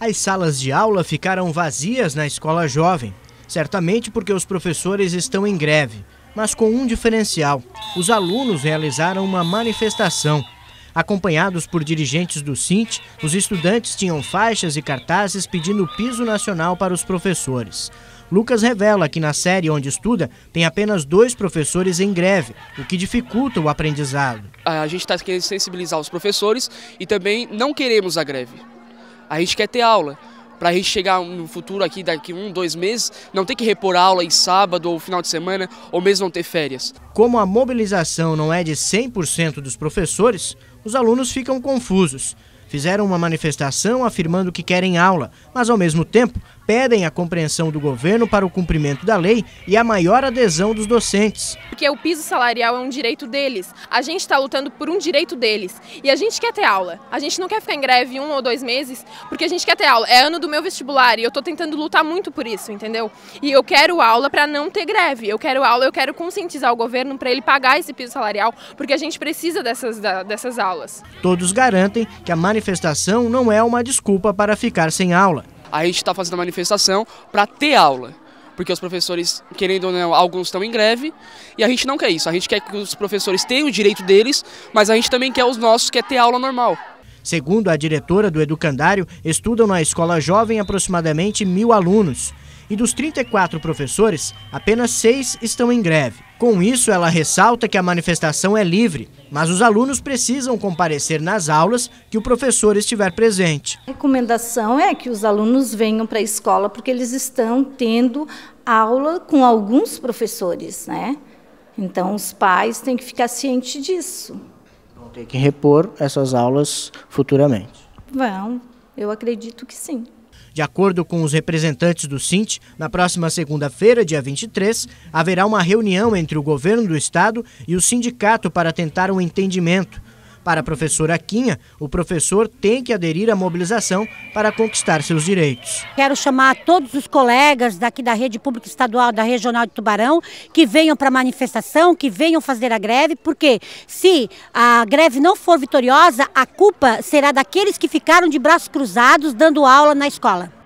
As salas de aula ficaram vazias na escola jovem, certamente porque os professores estão em greve, mas com um diferencial: os alunos realizaram uma manifestação. Acompanhados por dirigentes do Sint, os estudantes tinham faixas e cartazes pedindo piso nacional para os professores. Lucas revela que na série onde estuda tem apenas dois professores em greve, o que dificulta o aprendizado. A gente está querendo sensibilizar os professores e também não queremos a greve. A gente quer ter aula. Para a gente chegar no futuro aqui, daqui um, dois meses, não ter que repor aula em sábado ou final de semana, ou mesmo não ter férias. Como a mobilização não é de 100% dos professores, os alunos ficam confusos fizeram uma manifestação afirmando que querem aula, mas ao mesmo tempo pedem a compreensão do governo para o cumprimento da lei e a maior adesão dos docentes. Porque o piso salarial é um direito deles. A gente está lutando por um direito deles. E a gente quer ter aula. A gente não quer ficar em greve um ou dois meses, porque a gente quer ter aula. É ano do meu vestibular e eu estou tentando lutar muito por isso, entendeu? E eu quero aula para não ter greve. Eu quero aula, eu quero conscientizar o governo para ele pagar esse piso salarial, porque a gente precisa dessas, dessas aulas. Todos garantem que a manifestação manifestação não é uma desculpa para ficar sem aula. A gente está fazendo a manifestação para ter aula porque os professores, querendo ou não, alguns estão em greve, e a gente não quer isso. A gente quer que os professores tenham o direito deles, mas a gente também quer os nossos, quer ter aula normal. Segundo a diretora do educandário, estudam na escola jovem aproximadamente mil alunos. E dos 34 professores, apenas seis estão em greve. Com isso, ela ressalta que a manifestação é livre, mas os alunos precisam comparecer nas aulas que o professor estiver presente. A recomendação é que os alunos venham para a escola porque eles estão tendo aula com alguns professores, né? Então os pais têm que ficar cientes disso. Vão ter que repor essas aulas futuramente. Vão, eu acredito que sim. De acordo com os representantes do Sint, na próxima segunda-feira, dia 23, haverá uma reunião entre o governo do estado e o sindicato para tentar um entendimento para a professora Quinha, o professor tem que aderir à mobilização para conquistar seus direitos. Quero chamar todos os colegas daqui da rede pública estadual, da regional de Tubarão, que venham para a manifestação, que venham fazer a greve, porque se a greve não for vitoriosa, a culpa será daqueles que ficaram de braços cruzados dando aula na escola.